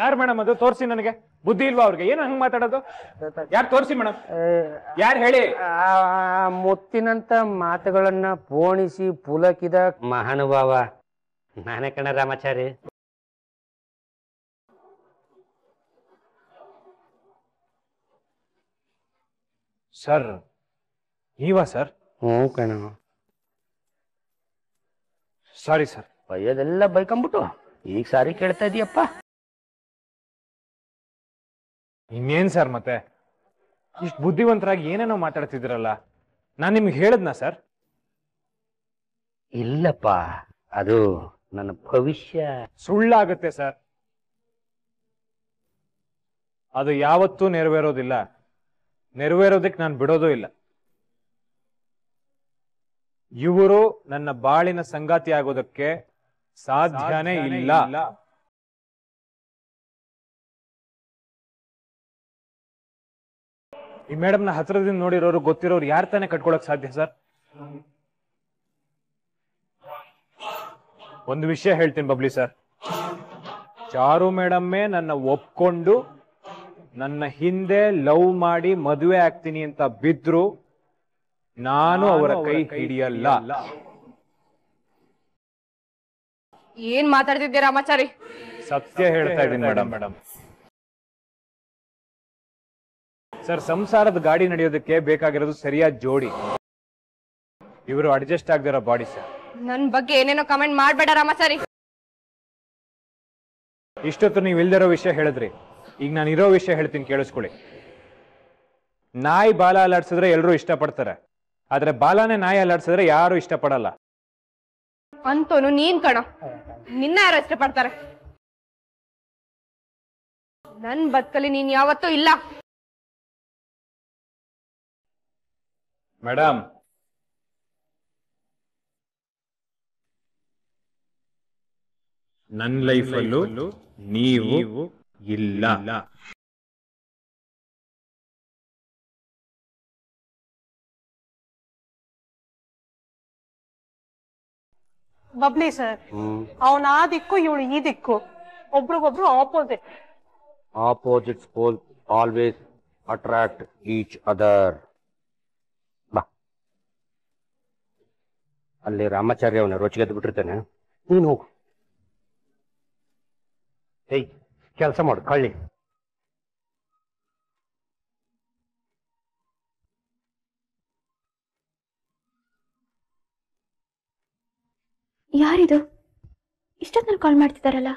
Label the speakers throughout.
Speaker 1: ಯಾರು ಮೇಡಮ್ ಅದು ತೋರಿಸಿ ನನಗೆ ಬುದ್ಧಿ ಇಲ್ವಾ ಅವ್ರಿಗೆ ಏನು ಹಂಗ ಮಾತಾಡೋದು ಯಾರು ತೋರಿಸಿ ಮೇಡಮ್ ಯಾರು ಹೇಳಿ
Speaker 2: ಮುತ್ತಿನಂತ ಮಾತುಗಳನ್ನ ಪೋಣಿಸಿ ಪುಲಕಿದ ಮಹಾನುಭಾವ ನಾನೇ ಕಣ ರಾಮಾಚಾರಿ
Speaker 1: ಸರ್ ಈವಾ ಸರ್ ಹ್ಮ್ ಕಣ ಸಾರಿ ಸರ್ ಅಯ್ಯೋದೆಲ್ಲ ಬೈಕೊಂಬಿಟ್ಟು ಈಗ ಸಾರಿ ಕೇಳ್ತಾ ಇದೀಯಪ್ಪ ಇನ್ನೇನ್ ಸರ್ ಮತ್ತೆ ಇಷ್ಟು ಬುದ್ಧಿವಂತರಾಗಿ ಏನೇನೋ ಮಾತಾಡ್ತಿದ್ರಲ್ಲ ನಾನ್ ನಿಮ್ಗೆ ಹೇಳಿದ್ನಾ ಸರ್ ಇಲ್ಲಪ್ಪ ಅದು ನನ್ನ ಭವಿಷ್ಯ ಸುಳ್ಳಾಗುತ್ತೆ ಸರ್ ಅದು ಯಾವತ್ತೂ ನೆರವೇರೋದಿಲ್ಲ ನೆರವೇರೋದಕ್ಕೆ ನಾನು ಬಿಡೋದೂ ಇಲ್ಲ ಇವರು ನನ್ನ ಬಾಳಿನ ಸಂಗಾತಿ ಆಗೋದಕ್ಕೆ
Speaker 3: ಸಾಧ್ಯನೇ ಇಲ್ಲ ಈ ಮೇಡಮ್ನ ಹತ್ರದಿಂದ ನೋಡಿರೋರು ಗೊತ್ತಿರೋರು ಯಾರು
Speaker 1: ತಾನೇ ಕಟ್ಕೊಳಕ್ ಸಾಧ್ಯ ಸರ್ ಒಂದು ವಿಷಯ ಹೇಳ್ತೀನಿ ಬಬ್ಲಿ ಸರ್ ಚಾರು ಮೇಡಮ್ಮೇ ನನ್ನ ಒಪ್ಕೊಂಡು ನನ್ನ ಹಿಂದೆ ಲವ್ ಮಾಡಿ ಮದುವೆ ಆಗ್ತೀನಿ ಅಂತ ಬಿದ್ರು ನಾನು ಅವರ ಕೈ ಹಿಡಿಯಲ್ಲ
Speaker 4: ಏನ್ ಮಾತಾಡ್ತಿದ್ದೀರಾ
Speaker 1: ಸತ್ಯ ಹೇಳ್ತಾ ಇದ್ದೀನಿ ಮೇಡಮ್ ಮೇಡಮ್ ಸರ್ ಸಂಸಾರದ ಗಾಡಿ ನಡೆಯೋದಕ್ಕೆ ಬೇಕಾಗಿರೋದು ಸರಿಯಾದ ಜೋಡಿ ಇವರು ಅಡ್ಜಸ್ಟ್ ಆಗದಿರೋ ಬಾಡಿ ಸರ್
Speaker 4: ನನ್ ಬಗ್ಗೆ ಏನೇನೋ ಕಮೆಂಟ್ ಮಾಡಬೇಡ ರಾಮ ಸರಿ
Speaker 1: ಇಷ್ಟೊತ್ತು ನೀವು ಇಲ್ದಿರೋ ವಿಷಯ ಹೇಳಿದ್ರಿ ಈಗ ನಾನು ಇರೋ ವಿಷಯ ಹೇಳ್ತೀನಿ ಕೇಳಿಸ್ಕೊಳ್ಳಿ ನಾಯಿ ಬಾಲ ಅಲ್ಲಾಡ್ಸಿದ್ರೆ ಎಲ್ಲರೂ ಇಷ್ಟಪಡ್ತಾರೆ ಆದ್ರೆ ಬಾಲಾನೇ ನಾಯಿ ಅಲ್ಲಾಡ್ಸಿದ್ರೆ ಯಾರು ಇಷ್ಟಪಡಲ್ಲ
Speaker 4: ಅಂತೋನು ನೀನ್ ಕಣ
Speaker 3: ನಿನ್ನ ಯಾರು ಇಷ್ಟಪಡ್ತಾರೆ ನನ್ ಬದುಕಲ್ಲಿ ನೀನ್ ಯಾವತ್ತೂ ಇಲ್ಲ ಮೇಡಮ್ ನನ್ನ ಲೈಫಲ್ಲೂ ನೀವು ಇಲ್ಲ ಬಬ್ಲಿ ಸರ್ ಅವನ ಆ ದಿಕ್ಕು ಇವಳು ಈ ದಿಕ್ಕು ಒಬ್ರಿಗೊಬ್ರು opposite
Speaker 2: opposites always attract each other ಅಲ್ಲಿ ರಾಮಾಚಾರ್ಯ ಅವನ ರೋಚಿಗೆದ್ದು ಬಿಟ್ಟಿರ್ತಾನೆ ನೀನು ಹೋಗು ಹೇಯ್ ಕೆಲಸ ಮಾಡು ಕಳ್ಳಿ
Speaker 3: ಯಾರಿದು
Speaker 4: ಇಷ್ಟೊತ್ತಲ್ಲಿ ಕಾಲ್ ಮಾಡ್ತಿದಾರಲ್ಲ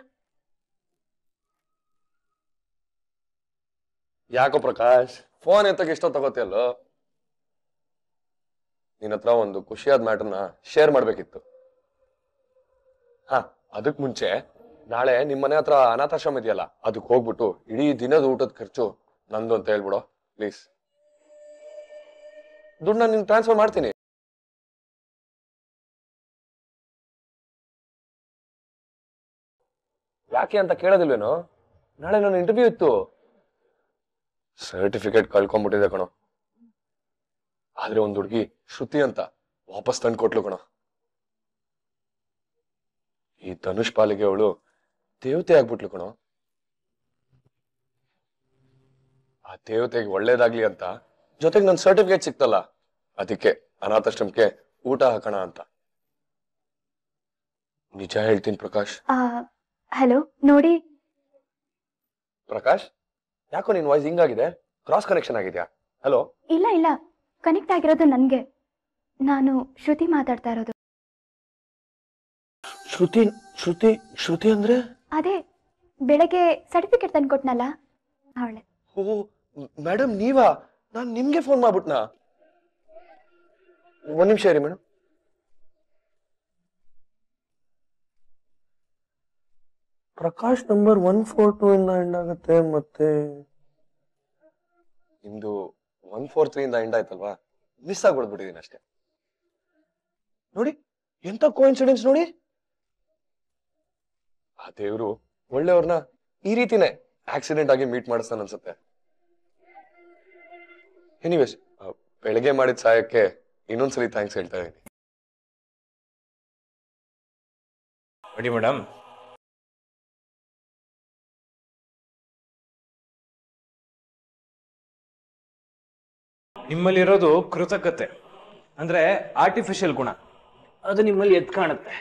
Speaker 5: ಯಾಕೋ ಪ್ರಕಾಶ್ ಫೋನ್ ಎತ್ತಕ್ಕೆ ಇಷ್ಟ ತಗೋತಿಯಲ್ಲೋ ನಿನ್ನ ಹತ್ರ ಒಂದು ಖುಷಿಯಾದ ಮ್ಯಾಟರ್ನ ಶೇರ್ ಮಾಡ್ಬೇಕಿತ್ತು ಹಾ ಅದಕ್ ಮುಂಚೆ ನಾಳೆ ನಿಮ್ಮನೆ ಹತ್ರ ಅನಾಥಾಶ್ರಮ ಇದೆಯಲ್ಲ ಅದಕ್ಕೆ ಹೋಗ್ಬಿಟ್ಟು ಇಡೀ ದಿನದ
Speaker 3: ಊಟದ ಖರ್ಚು ನಂದು ಅಂತ ಹೇಳ್ಬಿಡೋ ಪ್ಲೀಸ್ ದುಡ್ಡು ನಾನು ಟ್ರಾನ್ಸ್ಫರ್ ಮಾಡ್ತೀನಿ ಯಾಕೆ ಅಂತ ಕೇಳೋದಿಲ್ವೇನೋ ನಾಳೆ ನನ್ನ ಇಂಟರ್ವ್ಯೂ ಇತ್ತು
Speaker 5: ಸರ್ಟಿಫಿಕೇಟ್ ಕಳ್ಕೊಂಬಿಟ್ಟಿದೆ ಕಣೋ ಆದ್ರೆ ಒಂದ್ ಹುಡುಗಿ ಶ್ರುತಿ ಅಂತ ವಾಪಸ್ ತಂದು ಕೊಟ್ಲು ಕಣ ಈ ಧನುಷ್ ಪಾಲಿಗೆ ಅವಳು ದೇವತೆ ಆಗ್ಬಿಟ್ಲು ಕಣೋ ಆ ದೇವತೆಗೆ ಒಳ್ಳೇದಾಗ್ಲಿ ಅಂತ ಜೊತೆಗೆ ನನ್ ಸರ್ಟಿಫಿಕೇಟ್ ಸಿಕ್ತಲ್ಲ ಅದಕ್ಕೆ ಅನಾಥಾಶ್ರಮಕ್ಕೆ ಊಟ ಹಾಕೋಣ ಅಂತ ನಿಜ ಹೇಳ್ತೀನಿ ಪ್ರಕಾಶ್
Speaker 4: ಹಲೋ ನೋಡಿ
Speaker 5: ಪ್ರಕಾಶ್ ಯಾಕೋ ನಿನ್ ವಾಯ್ಸ್ ಹಿಂಗಾಗಿದೆ ಕ್ರಾಸ್ ಕನೆಕ್ಷನ್ ಆಗಿದ್ಯಾ ಹಲೋ
Speaker 4: ಇಲ್ಲ ಇಲ್ಲ ಕನೆಕ್ಟ್ ಆಗಿರೋದು ನನಗೆ ನಾನು ಶ್ರುತಿ ಮಾತಾಡ್ತಾ ಇರೋದು
Speaker 3: ಶ್ರುತಿ ಶ್ರುತಿ ಶ್ರುತಿ ಅಂದ್ರೆ
Speaker 4: ಅದೇ ಬೆಳಗ್ಗೆ ಸರ್ಟಿಫಿಕೇಟ್ ತಂದು ಕೊಟ್ನಲ್ಲ ಅವಳೆ
Speaker 5: ಓ ಮೇಡಮ್ ನೀವಾ ನಾನು ನಿಮಗೆ ಫೋನ್ ಮಾಡ್ಬಿಟ್ನಾ ಒಂದು ನಿಮಿಷ ರೀ madam Prakash number one four two ಇಂದ ಎಂಡ್ ಆಗುತ್ತೆ ಮತ್ತೆ ನಿಮ್ದು ಒನ್ ಫೋರ್ ತ್ರೀ ಇಂದ ಎಂಡ್ ಆಯ್ತಲ್ವಾ ಮಿಸ್ ಆಗ್ಬಿಡ್ಬಿಟ್ಟಿದೀನಿ ಅಷ್ಟೇ
Speaker 1: ನೋಡಿ ಎಂತ ಕೋಇನ್ಸಿಡೆನ್ಸ್ ನೋಡಿ
Speaker 5: ಆ ದೇವ್ರು ಒಳ್ಳೆಯವ್ರನ್ನ ಈ ರೀತಿನೇ ಆಕ್ಸಿಡೆಂಟ್ ಆಗಿ ಮೀಟ್ ಮಾಡಿಸ್ತಾನ ಅನ್ಸುತ್ತೆ ಎನಿವೇಸ್ ಬೆಳಗ್ಗೆ ಮಾಡಿದ ಸಹಾಯಕ್ಕೆ
Speaker 3: ಇನ್ನೊಂದ್ಸಲಿ ಥ್ಯಾಂಕ್ಸ್ ಹೇಳ್ತಾ ಇದ್ದೀನಿ ನೋಡಿ ಮೇಡಮ್ ನಿಮ್ಮಲ್ಲಿರೋದು ಕೃತಕತೆ ಅಂದ್ರೆ ಆರ್ಟಿಫಿಷಿಯಲ್ ಗುಣ ಅದು ನಿಮ್ಮಲ್ಲಿ ಎದ್ ಕಾಣುತ್ತೆ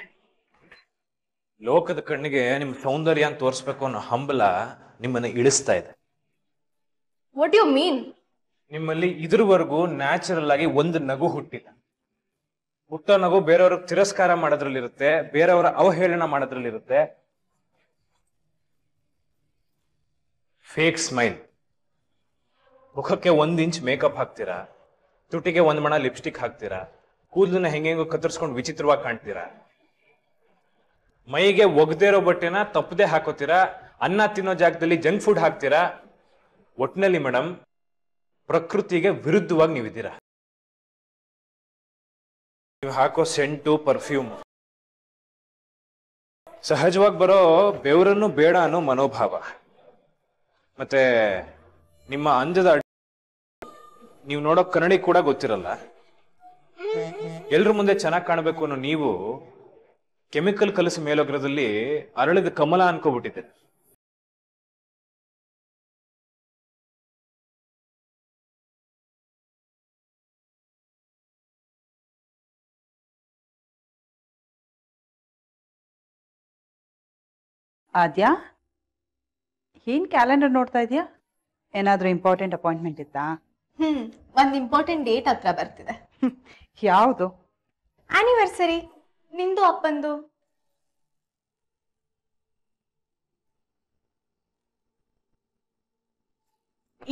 Speaker 1: ಲೋಕದ ಕಣ್ಣಿಗೆ ನಿಮ್ ಸೌಂದರ್ಯ ಅಂತ ತೋರಿಸ್ಬೇಕು ಅನ್ನೋ ಹಂಬಲ ನಿಮ್ಮನ್ನ ಇಳಿಸ್ತಾ ಇದೆ ವಾಟ್ ಯು ಮೀನ್ ನಿಮ್ಮಲ್ಲಿ ಇದ್ರವರೆಗೂ ನ್ಯಾಚುರಲ್ ಆಗಿ ಒಂದು ನಗು ಹುಟ್ಟಿಲ್ಲ ಹುಟ್ಟ ನಗು ಬೇರೆಯವ್ರಿಗೆ ತಿರಸ್ಕಾರ ಮಾಡೋದ್ರಲ್ಲಿರುತ್ತೆ ಬೇರೆಯವರ ಅವಹೇಳನ ಮಾಡೋದ್ರಲ್ಲಿರುತ್ತೆ ಫೇಕ್ ಸ್ಮೈಲ್ ಮುಖಕ್ಕೆ ಒಂದ್ ಇಂಚ್ ಮೇಕಪ್ ಹಾಕ್ತೀರಾ ತುಟಿಗೆ ಒಂದ್ ಮಣ ಲಿಪ್ಸ್ಟಿಕ್ ಹಾಕ್ತೀರಾ ಕೂದಲನ್ನ ಹೆಂಗೆಂಗೋ ಕತ್ತರಿಸ್ಕೊಂಡು ವಿಚಿತ್ರವಾಗಿ ಕಾಣ್ತೀರಾ ಮೈಗೆ ಒಗ್ದಿರೋ ಬಟ್ಟೆನ ತಪ್ಪದೆ ಹಾಕೋತೀರಾ ಅನ್ನ ತಿನ್ನೋ ಜಾಗದಲ್ಲಿ ಜಂಕ್ ಫುಡ್ ಹಾಕ್ತೀರಾ
Speaker 3: ಒಟ್ಟಿನಲ್ಲಿ ಮೇಡಮ್ ಪ್ರಕೃತಿಗೆ ವಿರುದ್ಧವಾಗಿ ನೀವಿದ್ದೀರಾ ನೀವು ಹಾಕೋ ಸೆಂಟು ಪರ್ಫ್ಯೂಮ್
Speaker 1: ಸಹಜವಾಗಿ ಬರೋ ಬೆವರನ್ನು ಬೇಡ ಅನ್ನೋ ಮನೋಭಾವ ಮತ್ತೆ ನಿಮ್ಮ ಅಂದದ ನೀವು ನೋಡೋ ಕನ್ನಡಿ ಕೂಡ ಗೊತ್ತಿರಲ್ಲ ಎಲ್ರ ಮುಂದೆ ಚೆನ್ನಾಗಿ ಕಾಣಬೇಕು ಅನ್ನೋ ನೀವು ಕೆಮಿಕಲ್ ಕಲಸು
Speaker 3: ಮೇಲೋಗ್ರದಲ್ಲಿ ಅರಳಿದ ಕಮಲ ಅನ್ಕೋಬಿಟ್ಟಿದೆ ಆದ್ಯಾ ಏನ್ ಕ್ಯಾಲೆಂಡರ್ ನೋಡ್ತಾ ಇದೆಯಾ
Speaker 2: ಏನಾದ್ರೂ ಇಂಪಾರ್ಟೆಂಟ್ ಅಪಾಯಿಂಟ್ಮೆಂಟ್ ಇತ್ತಾ
Speaker 4: ಹ್ಮ್ ಒಂದ್ ಇಂಪಾರ್ಟೆಂಟ್ ಡೇಟ್ ಹತ್ರ ಬರ್ತಿದೆ ಯಾವುದು ಆನಿವರ್ಸರಿ ನಿಂದು ಅಪ್ಪಂದು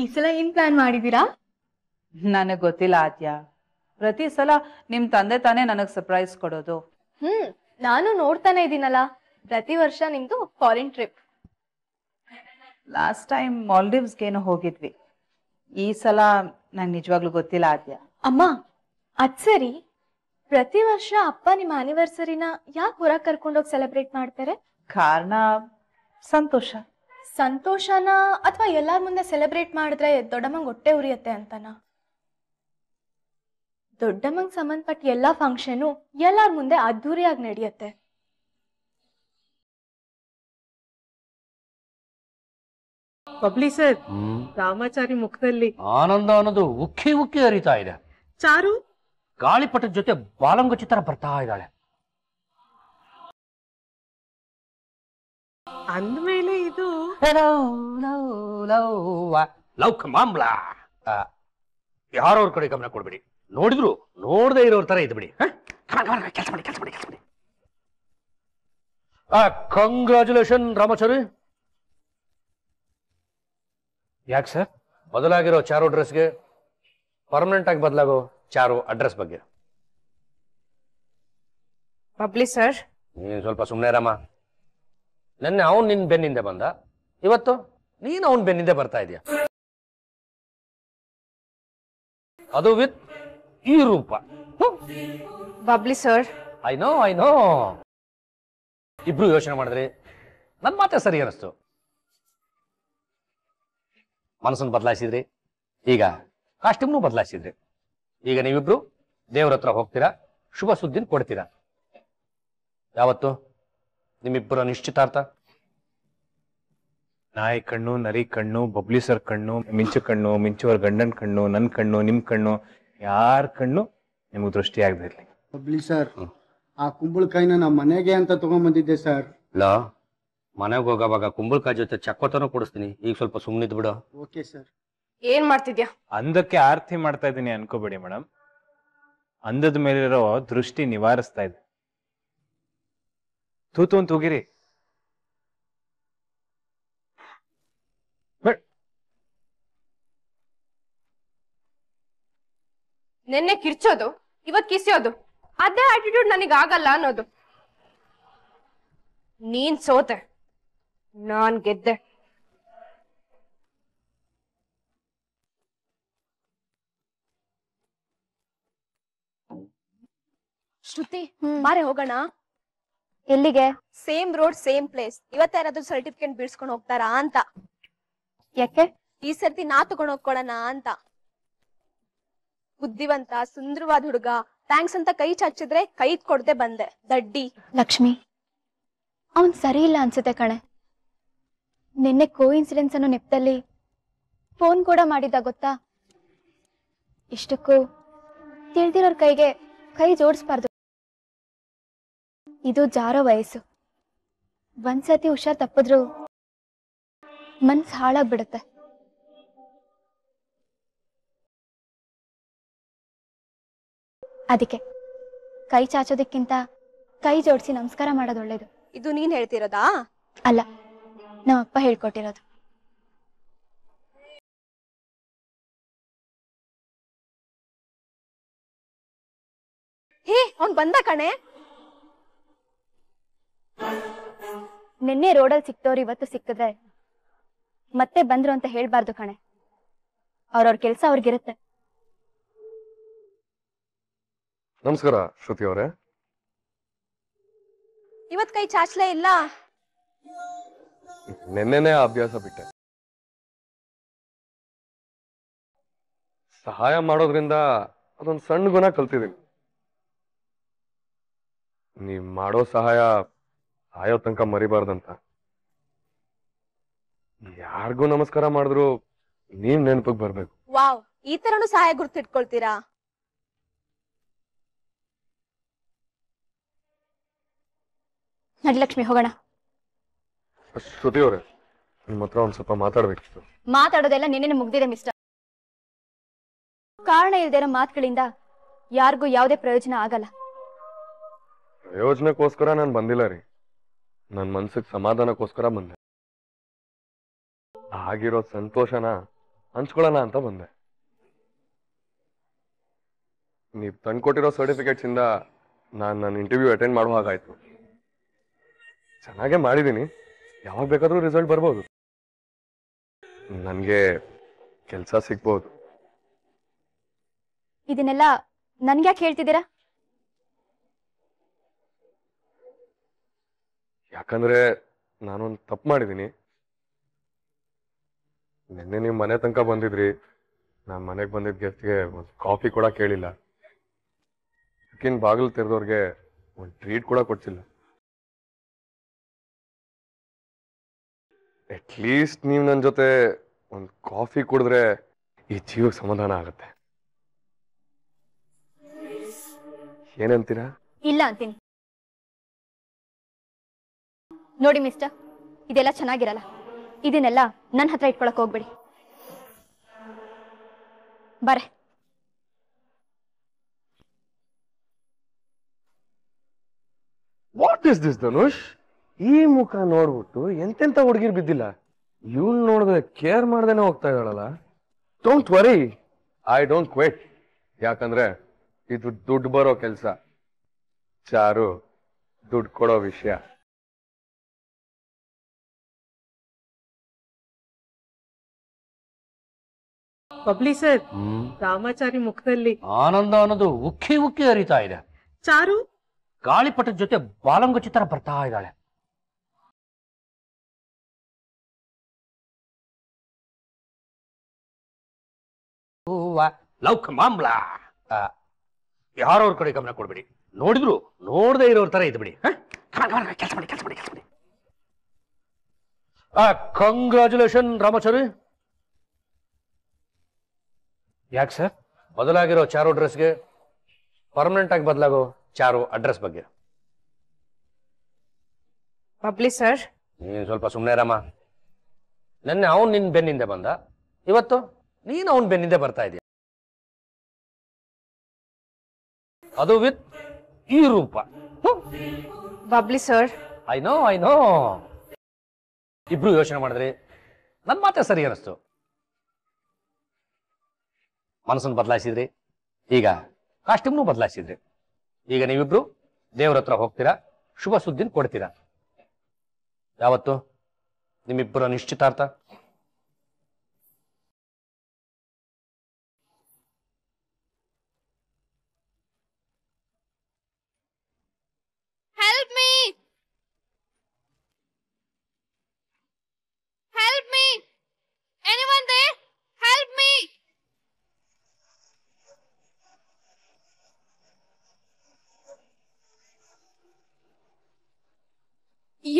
Speaker 4: ಈ ಸಲ ಏನ್ ಪ್ಲಾನ್ ಮಾಡಿದೀರಾ ನನಗ್ ಗೊತ್ತಿಲ್ಲ ಆದ್ಯಾ
Speaker 2: ಪ್ರತಿ ಸಲ ನಿಮ್ ತಂದೆ ತಾನೇ ನನಗ್ ಸರ್ಪ್ರೈಸ್ ಕೊಡೋದು
Speaker 4: ಹ್ಮ್ ನಾನು ನೋಡ್ತಾನೆ ಇದೀನಲ್ಲ ಪ್ರತಿ ವರ್ಷ ನಿಮ್ದು ಫಾರಿನ್ ಟ್ರಿಪ್
Speaker 2: ಲಾಸ್ಟ್ ಟೈಮ್ ಮಾಲ್ಡೀವ್ಸ್ಗೇನೋ ಹೋಗಿದ್ವಿ ಈ ಸಲ ನಂಗೆ ನಿಜವಾಗ್ಲೂ ಗೊತ್ತಿಲ್ಲ ಆದ್ಯ
Speaker 4: ಅಮ್ಮ ಅದ್ ಸರಿ ಪ್ರತಿ ವರ್ಷ ಅಪ್ಪ ನಿಮ್ಮ ಆನಿವರ್ಸರಿನ ಯಾಕೆ ಹೊರಗೆ ಕರ್ಕೊಂಡೋಗಿ ಸೆಲೆಬ್ರೇಟ್ ಮಾಡ್ತಾರೆ ಕಾರಣ ಸಂತೋಷ ಸಂತೋಷನ ಅಥವಾ ಎಲ್ಲಾರ ಮುಂದೆ ಸೆಲೆಬ್ರೇಟ್ ಮಾಡಿದ್ರೆ ದೊಡ್ಡಮ್ಮಂಗ್ ಹೊಟ್ಟೆ ಉರಿಯತ್ತೆ ಅಂತನಾ ದೊಡ್ಡಮ್ಮಂಗ್ ಸಂಬಂಧಪಟ್ಟ ಎಲ್ಲಾ ಫಂಕ್ಷನು ಎಲ್ಲಾರ ಮುಂದೆ ಅದ್ದೂರಿಯಾಗಿ ನಡೆಯುತ್ತೆ
Speaker 3: ಪಬ್ಲಿಸರ್ ರಾಮಾಚಾರಿ ಮುಖದಲ್ಲಿ ಆನಂದ ಅನ್ನೋದು ಉಕ್ಕಿ ಉಕ್ಕಿ ಹರಿತಾ ಇದೆ ಚಾರು
Speaker 2: ಗಾಳಿಪಟದ ಜೊತೆ ಬಾಲಂಗ ಚಿತ್ರ ಬರ್ತಾ ಇದ್ದಾಳೆ
Speaker 3: ಅಂದ್ಮೇಲೆ ಇದು
Speaker 2: ಲವ್ ಕಮಾಂಬ್ಲ ಯಾರವ್ರ ಕಡೆ ಗಮನ ಕೊಡ್ಬೇಡಿ ನೋಡಿದ್ರು ನೋಡದೆ ಇರೋರ್ ತರ ಇದ್ಬಿಡಿ ಬಿಡಿ ಮಾಡಿ ಕೆಲಸ ಮಾಡಿ ಕೆಲಸ ಮಾಡಿ ಕಂಗ್ರಾಚುಲೇಷನ್ ರಾಮಾಚಾರಿ ಯಾಕೆ ಸರ್ ಬದಲಾಗಿರೋ ಚಾರು ಅಡ್ರೆಸ್ಗೆ ಪರ್ಮನೆಂಟ್ ಆಗಿ ಬದಲಾಗೋ ಚಾರು ಅಡ್ರೆಸ್ ಬಗ್ಗೆ ಬಬ್ಲಿ ಸರ್ ನೀನು ಸ್ವಲ್ಪ ಸುಮ್ಮನೆ ರಾಮ ನೆನ್ನೆ ಅವನು ನಿನ್ನ ಬೆನ್ನಿಂದ ಬಂದ ಇವತ್ತು ನೀನು ಅವನ ಬೆನ್ನಿಂದ ಬರ್ತಾ
Speaker 3: ಇದೀಯ ಅದು ವಿತ್ ಈ Roopa Babli sir I know I know
Speaker 2: ಇಬ್ರು ಯೋಚನೆ ಮಾಡಿದ್ರಿ ನನ್ನ ಮಾತೇ ಸರಿ ಅನಿಸ್ತು ಮನಸ್ಸನ್ನು ಬದಲಾಯಿಸಿದ್ರಿ ಈಗ ಕಾಸ್ಟ್ಯೂಮ್ನು ಬದಲಾಯಿಸಿದ್ರಿ ಈಗ ನೀವಿಬ್ರು ದೇವ್ರ ಹತ್ರ ಹೋಗ್ತೀರಾ ಶುಭ ಸುದ್ದಿನ ಕೊಡ್ತೀರಾ ಯಾವತ್ತು ನಿಮ್ಮಿಬ್ಬರ ನಿಶ್ಚಿತಾರ್ಥ
Speaker 1: ನಾಯಿ ಕಣ್ಣು ನರಿ ಕಣ್ಣು ಬಬ್ಲಿ ಸರ್ ಕಣ್ಣು ಮಿಂಚು ಕಣ್ಣು ಮಿಂಚುವರ್ ಗಂಡನ್ ಕಣ್ಣು ನನ್ನ ಕಣ್ಣು ನಿಮ್ಮ ಕಣ್ಣು ಯಾರ ಕಣ್ಣು ನಿಮ್ಗೆ ದೃಷ್ಟಿ ಆಗದೆ ಬಬ್ಲಿ ಸರ್
Speaker 2: ಆ ಕುಂಬಳಕಾಯಿನ ನಮ್ಮ ಮನೆಗೆ ಅಂತ ತಗೊಂಡ್ ಬಂದಿದ್ದೆ ಸರ್ ಲಾ ಮನೆಗೆ ಹೋಗೋವಾಗ ಕುಂಬಳಕಾಯಿ ಜೊತೆ ಚಕ್ಕೋತನ ಕೊಡಿಸ್ತೀನಿ ಈಗ ಸ್ವಲ್ಪ ಸುಮ್ಮನಿದ್ ಬಿಡು ಓಕೆ ಸರ್ ಏನ್ ಮಾಡ್ತಿದ್ಯಾ
Speaker 1: ಅಂದಕ್ಕೆ ಆರ್ತಿ ಮಾಡ್ತಾ ಇದ್ದೀನಿ ಅನ್ಕೋಬೇಡಿ ಮೇಡಮ್ ಅಂದದ ಮೇಲಿರೋ ದೃಷ್ಟಿ ನಿವಾರಿಸ್ತಾ ಇದೆ ತೂತು ಅಂತ ಹೋಗಿರಿ
Speaker 4: ನೆನ್ನೆ ಕಿರ್ಚೋದು ಇವತ್ ಕಿಸಿಯೋದು ಅದೇ ಆಟಿಟ್ಯೂಡ್ ನನಗೆ ಆಗಲ್ಲ ಅನ್ನೋದು ನೀನ್ ಸೋತೆ ನಾನ್ ಗೆದ್ದೆ ಶ್ರುತಿ ಬಾರೆ ಹೋಗೋಣ ಎಲ್ಲಿಗೆ ಸೇಮ್ ರೋಡ್ ಸೇಮ್ ಪ್ಲೇಸ್ ಇವತ್ತ ಯಾರಾದ್ರೂ ಸರ್ಟಿಫಿಕೇಟ್ ಬಿಡ್ಸ್ಕೊಂಡು ಹೋಗ್ತಾರಾ ಅಂತ ಯಾಕೆ ಈ ಸರ್ತಿ ನಾ ತಗೊಂಡ್ ಹೋಗ್ಕೊಳ್ಳೋಣ ಅಂತ ಬುದ್ಧಿವಂತ ಸುಂದರವಾದ ಹುಡುಗ ಥ್ಯಾಂಕ್ಸ್ ಅಂತ ಕೈ ಚಾಚಿದ್ರೆ ಕೈ ಕೊಡದೆ ಬಂದೆ ದಡ್ಡಿ ಲಕ್ಷ್ಮಿ ಅವನ್ ಸರಿ ಇಲ್ಲ ಅನ್ಸುತ್ತೆ ಕಣೆ ನಿನ್ನೆ ಕೋ ಇನ್ಸಿಡೆನ್ಸ್ ಅನ್ನೋ ನೆಪದಲ್ಲಿ ಫೋನ್ ಕೂಡ ಮಾಡಿದ ಗೊತ್ತಾ ಇಷ್ಟಕ್ಕೂ ತಿಳಿದಿರೋರ್ ಕೈಗೆ ಕೈ ಜೋಡಿಸ್ಬಾರ್ದು ಇದು ಜಾರೋ ವಯಸ್ಸು ಒಂದ್ಸತಿ ಹುಷಾರ್ ತಪ್ಪಿದ್ರು ಮನ್ಸು ಹಾಳಾಗ್ಬಿಡುತ್ತೆ ಅದಕ್ಕೆ ಕೈ ಚಾಚೋದಕ್ಕಿಂತ ಕೈ ಜೋಡಿಸಿ ನಮಸ್ಕಾರ ಮಾಡೋದು ಒಳ್ಳೇದು ಇದು
Speaker 3: ನೀನ್ ಹೇಳ್ತಿರೋದಾ ಅಲ್ಲ ಅಪ್ಪ ಹೇಳ್ಕೊಟ್ಟಿರೋದು ಹೇ ಅವ್ನ್ ಬಂದ ಕಣೆ
Speaker 4: ನಿನ್ನೆ ರೋಡಲ್ಲಿ ಸಿಕ್ತವ್ರು ಇವತ್ತು ಸಿಕ್ಕಿದ್ರೆ ಮತ್ತೆ ಬಂದ್ರು ಅಂತ ಹೇಳ್ಬಾರ್ದು ಕಣೆ ಅವ್ರವ್ರ ಕೆಲ್ಸ ಅವ್ರಿಗಿರುತ್ತೆ
Speaker 5: ನಮಸ್ಕಾರ ಶ್ರುತಿ ಅವರೇ
Speaker 4: ಇವತ್ ಕೈ ಚಾಚ್ಲೇ ಇಲ್ಲ
Speaker 5: ನಿನ್ನೆನೆ ಅಭ್ಯಾಸ ಬಿಟ್ಟೆ ಸಹಾಯ ಮಾಡೋದ್ರಿಂದ ಅದೊಂದು ಸಣ್ಣ ಗುಣ ಕಲ್ತಿದ್ದೀನಿ ನೀವ್ ಮಾಡೋ ಸಹಾಯ ಸಾಯೋ ತನಕ ಮರಿಬಾರ್ದಂತ ಯಾರಿಗೂ ನಮಸ್ಕಾರ ಮಾಡಿದ್ರು ನೀವ್ ನೆನಪಿಗೆ ಬರ್ಬೇಕು
Speaker 4: ವಾವ್ ಈ ತರನು ಸಹಾಯ ಗುರ್ತಿಟ್ಕೊಳ್ತೀರಾ ಲಕ್ಷ್ಮಿ ಹೋಗೋಣ
Speaker 5: ಶ್ರುತಿ ಅವರೇ ನಿಮ್ಮ ಹತ್ರ ಒಂದ್ ಸ್ವಲ್ಪ ಮಾತಾಡ್ಬೇಕಿತ್ತು
Speaker 4: ಮಾತಾಡೋದೆಲ್ಲ ನಿನ್ನೆ ಮುಗ್ದಿದೆ ಮಿಸ್ಟರ್ ಕಾರಣ ಇಲ್ದೇ ಮಾತುಗಳಿಂದ ಯಾರಿಗೂ ಯಾವುದೇ ಪ್ರಯೋಜನ ಆಗಲ್ಲ
Speaker 5: ಪ್ರಯೋಜನಕ್ಕೋಸ್ಕರ ನಾನು ಬಂದಿಲ್ಲ ರೀ ನನ್ನ ಮನ್ಸಿಗೆ ಸಮಾಧಾನಕ್ಕೋಸ್ಕರ ಬಂದೆ ಆಗಿರೋ ಸಂತೋಷನ ಹಂಚ್ಕೊಳ್ಳೋಣ ಅಂತ ಬಂದೆ ನೀವು ತಂದ್ಕೊಟ್ಟಿರೋ ಸರ್ಟಿಫಿಕೇಟ್ಸ್ ಇಂದ ನಾನು ನನ್ನ ಇಂಟರ್ವ್ಯೂ ಅಟೆಂಡ್ ಮಾಡುವ ಹಾಗಾಯ್ತು ಚೆನ್ನಾಗೇ ಮಾಡಿದ್ದೀನಿ ಯಾವಾಗ ಬೇಕಾದರೂ ರಿಸಲ್ಟ್ ಬರ್ಬೋದು ನನಗೆ ಕೆಲಸ ಸಿಗ್ಬೋದು
Speaker 4: ಇದನ್ನೆಲ್ಲ ನನ್ಗ್ಯಾಕೆ ಹೇಳ್ತಿದ್ದೀರಾ
Speaker 5: ಯಾಕಂದ್ರೆ ನಾನೊಂದು ತಪ್ಪು ಮಾಡಿದ್ದೀನಿ ನಿನ್ನೆ ನೀವು ಮನೆ ತನಕ ಬಂದಿದ್ರಿ ನಾನು ಮನೆಗೆ ಬಂದಿದ್ದ ಗೆಸ್ಟ್ಗೆ ಒಂದು ಕಾಫಿ ಕೂಡ ಕೇಳಿಲ್ಲ ಬಾಗಿಲು ತೆರೆದವ್ರಿಗೆ ಒಂದು ಟ್ರೀಟ್ ಕೂಡ ಕೊಡ್ತಿಲ್ಲ ಅಟ್ಲೀಸ್ಟ್ ಲೀಸ್ಟ್ ನೀವು ನನ್ನ ಜೊತೆ ಒಂದು ಕಾಫಿ ಕುಡಿದ್ರೆ ಈ ಜೀವ ಸಮಾಧಾನ ಆಗುತ್ತೆ ಏನಂತೀರಾ
Speaker 4: ಇಲ್ಲ ಅಂತೀನಿ ನೋಡಿ ಮಿಸ್ಟರ್ ಇದೆಲ್ಲ ಚೆನ್ನಾಗಿರಲ್ಲ ಇದನ್ನೆಲ್ಲ ನನ್ನ ಹತ್ರ ಇಟ್ಕೊಳಕ್ ಹೋಗ್ಬೇಡಿ
Speaker 5: ಬರ ವಾಟ್ ಇಸ್ ದಿಸ್ ಧನುಷ್ ಈ ಮುಖ ನೋಡ್ಬಿಟ್ಟು ಎಂತೆಂತ ಹುಡುಗಿರ್ ಬಿದ್ದಿಲ್ಲ ಇವ್ನ್ ನೋಡಿದ್ರೆ ಕೇರ್ ಮಾಡ್ದೇನೆ ಹೋಗ್ತಾ ಇದ್ದಾಳಲ್ಲ don't worry I don't quit ಯಾಕಂದ್ರೆ ಇದು
Speaker 3: ದುಡ್ಡು ಬರೋ ಕೆಲಸ ಚಾರು ದುಡ್ಡು ಕೊಡೋ ವಿಷಯ ಸರ್ ರಾಮಾಚಾರಿ ಮುಖದಲ್ಲಿ ಆನಂದ ಅನ್ನೋದು ಉಕ್ಕಿ ಉಕ್ಕಿ ಹರಿತಾ ಇದೆ ಚಾರು ಗಾಳಿಪಟದ ಜೊತೆ ಬಾಲಂಗ ಚಿತ್ರ ಬರ್ತಾ ಇದ್ದಾಳೆ ಹೂವ ಲವ್
Speaker 2: ಯಾರೋ ಕಡೆ ಗಮನ ಕೊಡ್ಬೇಡಿ ನೋಡಿದ್ರು ನೋಡದೆ ಇರೋರ್ ತರ ಇದ್ಬಿಡಿ ಕೆಲಸ ಮಾಡಿ ಕೆಲಸ ಮಾಡಿ ಕೆಲಸ ಮಾಡಿ ಕಂಗ್ರಾಚುಲೇಷನ್ ರಾಮಾಚಾರಿ ಯಾಕೆ ಸರ್ ಬದಲಾಗಿರೋ ಚಾರು ಡ್ರೆಸ್ಗೆ ಪರ್ಮನೆಂಟ್ ಆಗಿ ಬದಲಾಗೋ ಚಾರು ಅಡ್ರೆಸ್ ಬಗ್ಗೆ ಸರ್ ನೀನ್ ಸ್ವಲ್ಪ ಸುಮ್ಮನೆ ರಾಮ ನೆನ್ನೆ ಅವನು ನಿನ್ನ ಬೆನ್ನಿಂದ ಬಂದ ಇವತ್ತು ನೀನು ಅವನ ಬೆನ್ನಿಂದೆ ಬರ್ತಾ ಇದೀಯ ಅದು ವಿತ್ ಈ Roopa Babli sir I know I know ಇಬ್ರು ಯೋಚನೆ ಮಾಡಿದ್ರಿ ನನ್ ಮಾತ್ರ ಸರಿ ಅನಿಸ್ತು ಮನಸ್ಸನ್ನು ಬದಲಾಯಿಸಿದ್ರಿ ಈಗ ಕಾಸ್ಟ್ಯೂಮ್ನು ಬದಲಾಯಿಸಿದ್ರಿ ಈಗ ನೀವಿಬ್ರು ದೇವ್ರ ಹತ್ರ ಹೋಗ್ತೀರಾ ಶುಭ ಸುದ್ದಿನ ಕೊಡ್ತೀರಾ ಯಾವತ್ತು ನಿಮ್ಮಿಬ್ಬರ ನಿಶ್ಚಿತಾರ್ಥ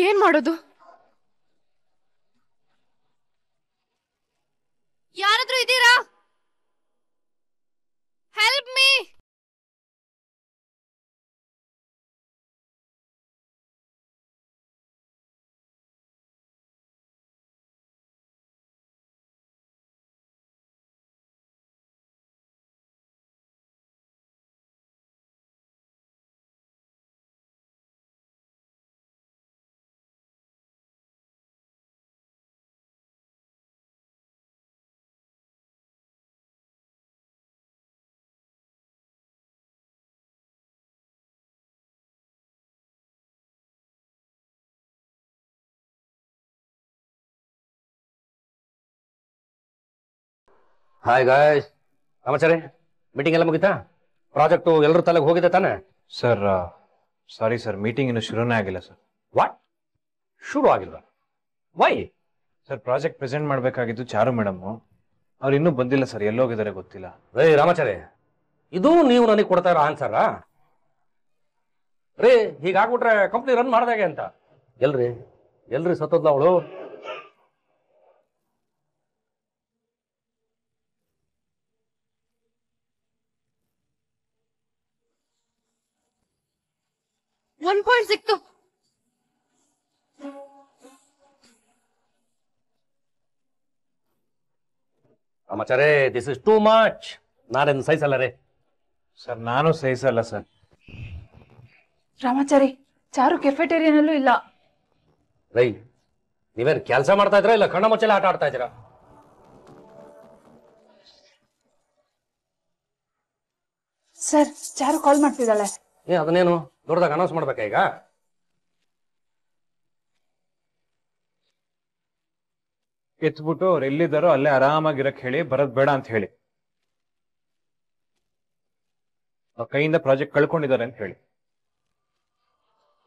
Speaker 3: ಏನ್ ಮಾಡೋದು ಹಾಯ್ ಗಾಯ್ಸ್ ಸಮಾಚಾರ ಮೀಟಿಂಗ್ ಎಲ್ಲ ಮುಗಿತಾ ಪ್ರಾಜೆಕ್ಟು
Speaker 1: ಎಲ್ಲರ ತಲೆಗೆ ಹೋಗಿದೆ ತಾನೆ ಸರ್ ಸಾರಿ ಸರ್ ಮೀಟಿಂಗ್ ಇನ್ನು ಶುರುನೇ ಆಗಿಲ್ಲ ಸರ್ ವಾಟ್ ಶುರು ಆಗಿಲ್ವಾ ವೈ ಸರ್ ಪ್ರಾಜೆಕ್ಟ್ ಪ್ರೆಸೆಂಟ್ ಮಾಡಬೇಕಾಗಿದ್ದು ಚಾರು ಮೇಡಮ್ ಅವ್ರು ಇನ್ನೂ ಬಂದಿಲ್ಲ ಸರ್ ಎಲ್ಲೋಗಿದ್ದಾರೆ ಗೊತ್ತಿಲ್ಲ ರೇ ರಾಮಾಚಾರ್ಯ ಇದು ನೀವು ನನಗೆ ಕೊಡ್ತಾ ಇರೋ
Speaker 2: ಆನ್ಸರ ರೇ ಹೀಗಾಗ್ಬಿಟ್ರೆ ಕಂಪ್ನಿ ರನ್ ಮಾಡ್ದಾಗೆ ಅಂತ ಎಲ್ರಿ ಎಲ್ರಿ ಸತ್ತೋದ ಅವಳು ಪಾಯಿಂಟ್ ಸಿಕ್ತು ಅಮಾಚಾರೇ ದಿಸ್ ಇಸ್ ಟೂ ಮಚ್ ನಾನೇನು ಸಹಿಸಲ್ಲ ರೇ ಸರ್ ನಾನು ಸಹಿಸಲ್ಲ ಸರ್ ರಾಮಾಚಾರಿ ಚಾರು ಕೆಫೆಟೇರಿಯನಲ್ಲೂ ಇಲ್ಲ ರೈ ನೀವೇನು ಕೆಲಸ ಮಾಡ್ತಾ ಇದ್ರಾ ಇಲ್ಲ ಕಣ್ಣ ಮುಚ್ಚಲ ಆಟ ಆಡ್ತಾ ಇದ್ದೀರಾ ಸರ್ ಚಾರು ಕಾಲ್ ಮಾಡ್ತಿದ್ದಾಳೆ ಏ ಅದನ್ನೇನು
Speaker 1: ದೊಡ್ಡದಾಗ ಅನೌನ್ಸ್ ಮಾಡ್ಬೇಕ ಈಗ ಎತ್ಬಿಟ್ಟು ಅವ್ರು ಎಲ್ಲಿದ್ದಾರೋ ಅಲ್ಲೇ ಆರಾಮಾಗಿರಕ್ ಹೇಳಿ ಬರದ್ ಬೇಡ ಅಂತ ಹೇಳಿ ಕೈಯಿಂದ ಪ್ರಾಜೆಕ್ಟ್ ಕಳ್ಕೊಂಡಿದ್ದಾರೆ ಅಂತ ಹೇಳಿ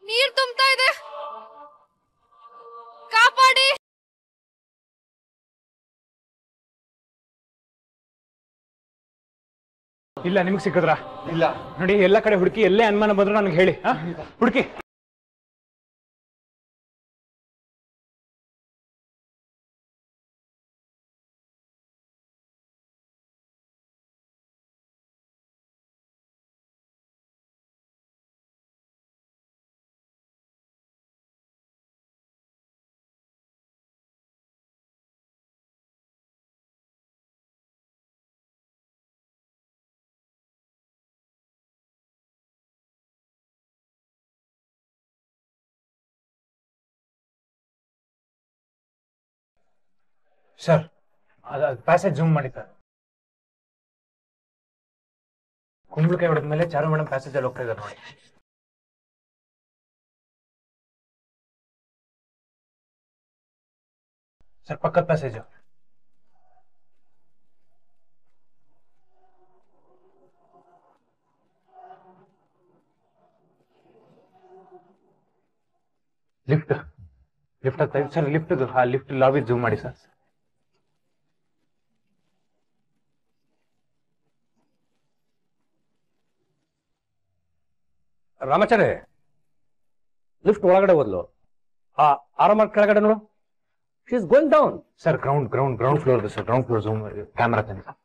Speaker 3: ನೀರ್ ಇಲ್ಲ ನಿಮಗೆ ಸಿಕ್ಕದ್ರ ಇಲ್ಲ ನೋಡಿ ಎಲ್ಲ ಕಡೆ ಹುಡುಕಿ ಎಲ್ಲೇ ಅನುಮಾನ ಬಂದ್ರು ನನಗೆ ಹೇಳಿ ಹುಡುಕಿ सर ಆ ಪ್ಯಾಸೇಜ್ ಜೂಮ್ ಮಾಡಿ ಸರ್ ಕುಂಗುಲ ಕೈ ಬದನಲ್ಲೇ ಚಾರ ಮಡಂ ಪ್ಯಾಸೇಜ್ ಅಲ್ಲಿ ಹೋಗ್ತಾ ಇದாரு ನೋಡಿ ಸರ್ ಪಕ್ಕದ ಪ್ಯಾಸೇಜ್
Speaker 1: ಲಿಫ್ಟ್ ಲಿಫ್ಟ್ ಆ ತೈ ಸರ್ ಲಿಫ್ಟ್ ದ ಆ ಲಿಫ್ಟ್ ಲಾಬಿ ಜೂಮ್ ಮಾಡಿ ಸರ್
Speaker 2: ರಾಮಾಚಾರ್ಯ ಲಿಫ್ಟ್ ಒಳಗಡೆ ಹೋದ್ಲು ಆ ಆರಾಮ ಕೆಳಗಡೆ ನೋಡು she is going down
Speaker 1: sir ground ground ground floor ಇದೆ ಸರ್ ಗ್ರೌಂಡ್
Speaker 3: ಫ್ಲೋರ್ ಕ್ಯಾಮ್ರಾ ತಂದೆ